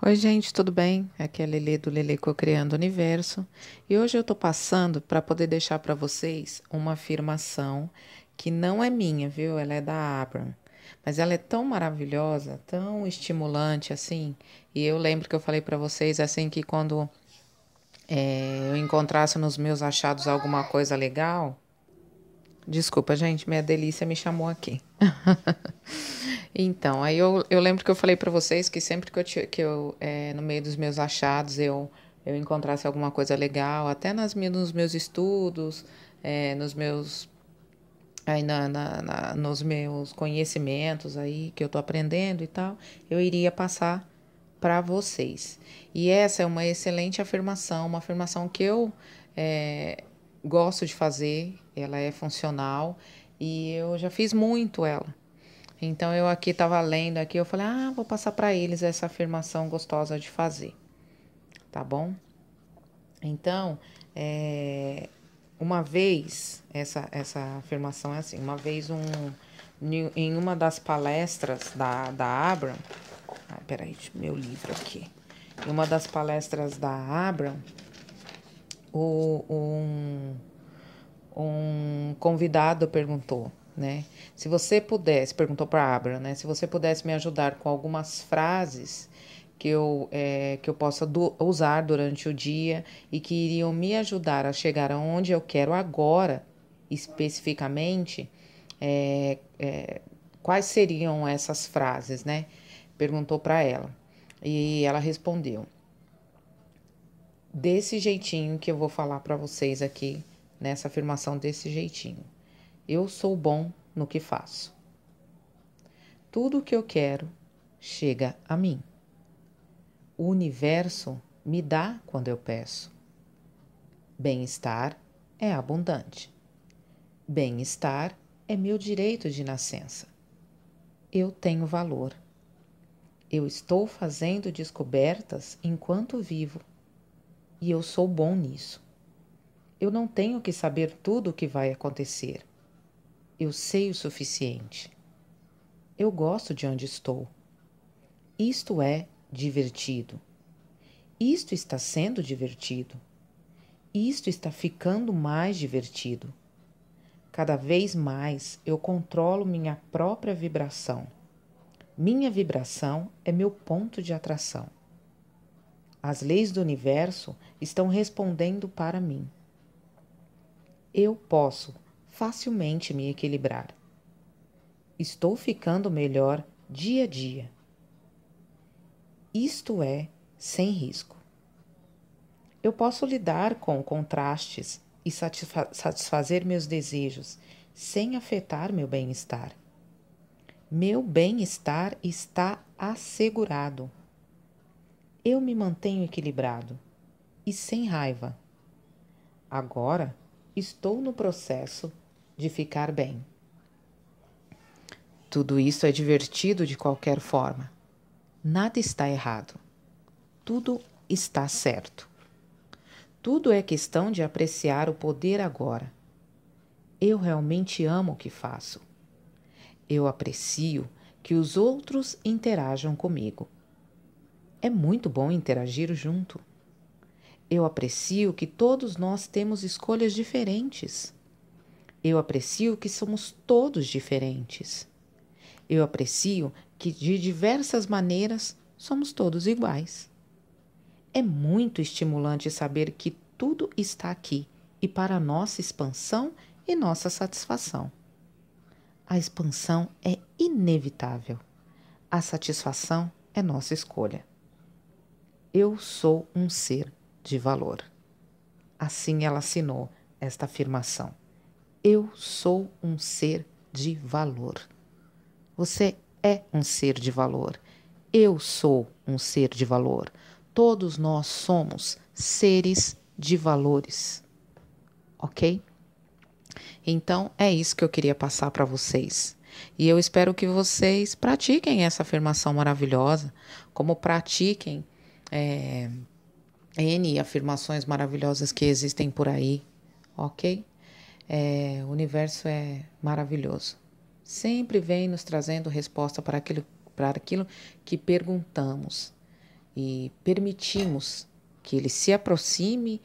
Oi, gente, tudo bem? Aqui é a Lele do Lele Criando Universo e hoje eu tô passando para poder deixar para vocês uma afirmação que não é minha, viu? Ela é da Abram, mas ela é tão maravilhosa, tão estimulante assim. E eu lembro que eu falei para vocês assim que quando é, eu encontrasse nos meus achados alguma coisa legal, Desculpa, gente, minha delícia me chamou aqui. então, aí eu, eu lembro que eu falei para vocês que sempre que eu, que eu é, no meio dos meus achados, eu, eu encontrasse alguma coisa legal, até nas, nos meus estudos, é, nos meus aí na, na, na, nos meus conhecimentos aí que eu tô aprendendo e tal, eu iria passar para vocês. E essa é uma excelente afirmação, uma afirmação que eu é, gosto de fazer, ela é funcional e eu já fiz muito ela. Então eu aqui estava lendo aqui, eu falei: "Ah, vou passar para eles essa afirmação gostosa de fazer". Tá bom? Então, é, uma vez essa essa afirmação é assim, uma vez um em uma das palestras da, da Abram, ah, peraí, meu livro aqui. Em uma das palestras da Abram, o, um, um convidado perguntou, né? Se você pudesse, perguntou para a Abra, né? Se você pudesse me ajudar com algumas frases que eu, é, que eu possa do, usar durante o dia e que iriam me ajudar a chegar aonde eu quero agora, especificamente, é, é, quais seriam essas frases, né? Perguntou para ela. E ela respondeu: desse jeitinho que eu vou falar para vocês aqui, nessa afirmação desse jeitinho. Eu sou bom no que faço. Tudo o que eu quero chega a mim. O universo me dá quando eu peço. Bem-estar é abundante. Bem-estar é meu direito de nascença. Eu tenho valor. Eu estou fazendo descobertas enquanto vivo e eu sou bom nisso. Eu não tenho que saber tudo o que vai acontecer. Eu sei o suficiente. Eu gosto de onde estou. Isto é divertido. Isto está sendo divertido. Isto está ficando mais divertido. Cada vez mais eu controlo minha própria vibração. Minha vibração é meu ponto de atração. As leis do universo estão respondendo para mim. Eu posso facilmente me equilibrar. Estou ficando melhor dia a dia. Isto é, sem risco. Eu posso lidar com contrastes e satisfa satisfazer meus desejos sem afetar meu bem-estar. Meu bem-estar está assegurado eu me mantenho equilibrado e sem raiva. Agora estou no processo de ficar bem. Tudo isso é divertido de qualquer forma. Nada está errado. Tudo está certo. Tudo é questão de apreciar o poder agora. Eu realmente amo o que faço. Eu aprecio que os outros interajam comigo. É muito bom interagir junto. Eu aprecio que todos nós temos escolhas diferentes. Eu aprecio que somos todos diferentes. Eu aprecio que de diversas maneiras somos todos iguais. É muito estimulante saber que tudo está aqui e para nossa expansão e nossa satisfação. A expansão é inevitável. A satisfação é nossa escolha. Eu sou um ser de valor. Assim ela assinou esta afirmação. Eu sou um ser de valor. Você é um ser de valor. Eu sou um ser de valor. Todos nós somos seres de valores. Ok? Então é isso que eu queria passar para vocês. E eu espero que vocês pratiquem essa afirmação maravilhosa, como pratiquem é, N afirmações maravilhosas que existem por aí, ok? É, o universo é maravilhoso. Sempre vem nos trazendo resposta para aquilo, para aquilo que perguntamos e permitimos que ele se aproxime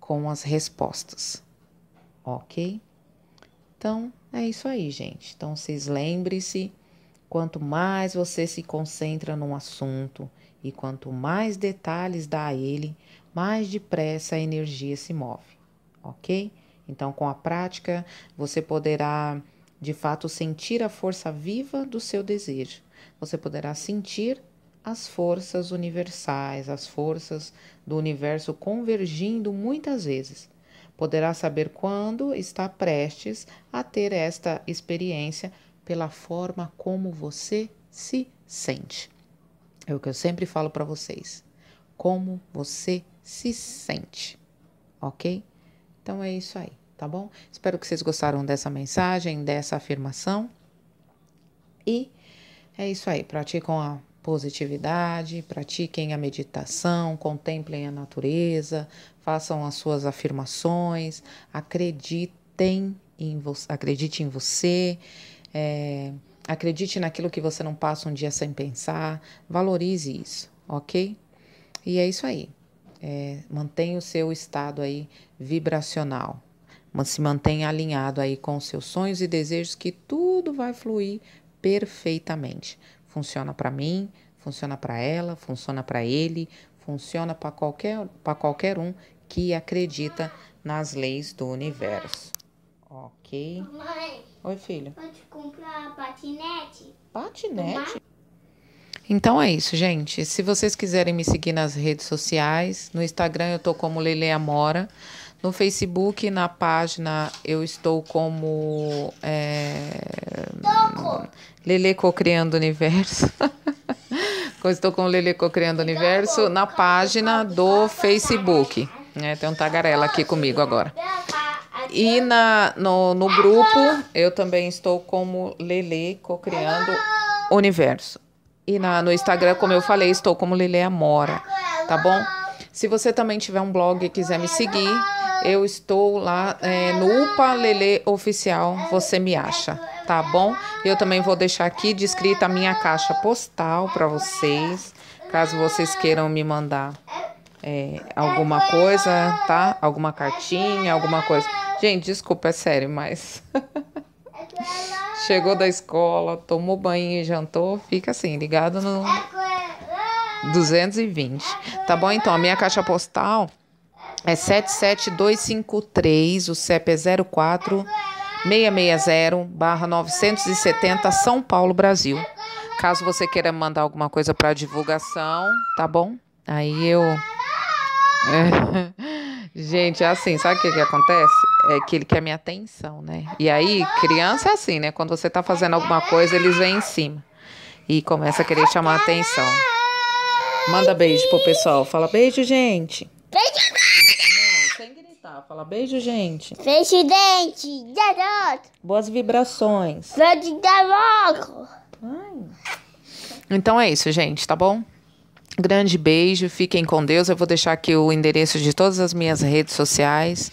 com as respostas, ok? Então é isso aí, gente. Então vocês lembrem-se: quanto mais você se concentra num assunto, e quanto mais detalhes dá a ele, mais depressa a energia se move, ok? Então, com a prática, você poderá de fato sentir a força viva do seu desejo. Você poderá sentir as forças universais, as forças do universo convergindo muitas vezes. Poderá saber quando está prestes a ter esta experiência pela forma como você se sente. É o que eu sempre falo para vocês. Como você se sente, ok? Então é isso aí, tá bom? Espero que vocês gostaram dessa mensagem, dessa afirmação. E é isso aí. Praticam a positividade, pratiquem a meditação, contemplem a natureza, façam as suas afirmações, acreditem em você, acredite em você. É Acredite naquilo que você não passa um dia sem pensar. Valorize isso, ok? E é isso aí. É, mantenha o seu estado aí vibracional. Se mantenha alinhado aí com os seus sonhos e desejos que tudo vai fluir perfeitamente. Funciona para mim, funciona para ela, funciona para ele, funciona para qualquer, para qualquer um que acredita nas leis do universo. Ok? Mãe. Oi, filho. Patinete. Patinete? Então é isso, gente. Se vocês quiserem me seguir nas redes sociais, no Instagram eu tô como Lele Amora, no Facebook, na página, eu estou como é, Lele Cocriando Universo. estou com o Lele Cocriando Universo na página do Facebook. É, tem um tagarela aqui comigo agora. E na, no, no grupo, eu também estou como Lele, co-criando universo. E na, no Instagram, como eu falei, estou como Lele Amora, tá bom? Se você também tiver um blog e quiser me seguir, eu estou lá é, no UPA Lele Oficial, você me acha, tá bom? Eu também vou deixar aqui descrita a minha caixa postal para vocês, caso vocês queiram me mandar é, alguma coisa, tá? Alguma cartinha, alguma coisa. Gente, desculpa, é sério, mas. Chegou da escola, tomou banho e jantou, fica assim, ligado no 220. Tá bom então, a minha caixa postal é 77253, o CEP é 04 660 barra 970 São Paulo, Brasil. Caso você queira mandar alguma coisa para divulgação, tá bom? Aí eu. É. Gente, é assim, sabe o que, que acontece? é, que ele quer minha atenção, né? E aí, criança é assim, né? Quando você está fazendo alguma coisa, eles vêm em cima e começa a querer chamar a atenção. Manda beijo pro pessoal. Fala beijo, gente. Beijo, Não, sem gritar. Fala beijo, gente. Beijo, gente. Garoto. Boas vibrações. Grande garoto. Então é isso, gente, tá bom? Grande beijo, fiquem com Deus. Eu vou deixar aqui o endereço de todas as minhas redes sociais.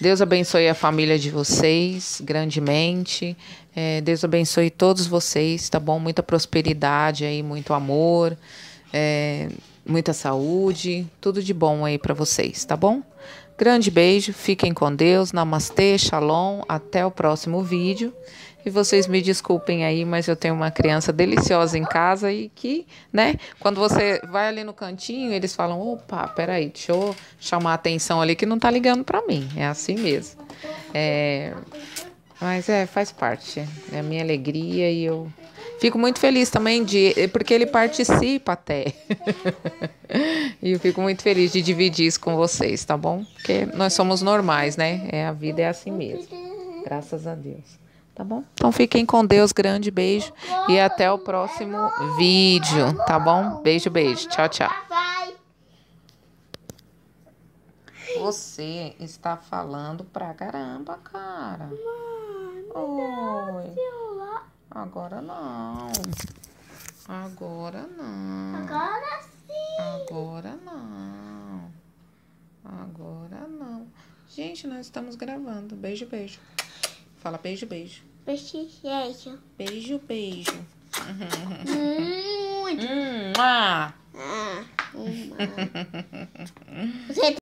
Deus abençoe a família de vocês grandemente. É, Deus abençoe todos vocês, tá bom? Muita prosperidade aí, muito amor, é, muita saúde, tudo de bom aí para vocês, tá bom? Grande beijo, fiquem com Deus, namastê, shalom, até o próximo vídeo. E vocês me desculpem aí, mas eu tenho uma criança deliciosa em casa e que, né, quando você vai ali no cantinho, eles falam: opa, peraí, deixa eu chamar a atenção ali que não tá ligando para mim. É assim mesmo. É, mas é, faz parte. É a minha alegria e eu Fico muito feliz também de eh, porque ele participa até. e eu fico muito feliz de dividir isso com vocês, tá bom? Porque nós somos normais, né? É, a vida é assim mesmo. Graças a Deus. Tá bom? Então fiquem com Deus, grande beijo e até o próximo vídeo, tá bom? Beijo, beijo. Tchau, tchau. Você está falando pra caramba, cara. Oi. Agora não. Agora não. Agora sim. Agora não. Agora não. Gente, nós estamos gravando. Beijo, beijo. Fala beijo, beijo. Beijo, beijo. Beijo, beijo. Muito. Hum, ah. Ah, uma. Você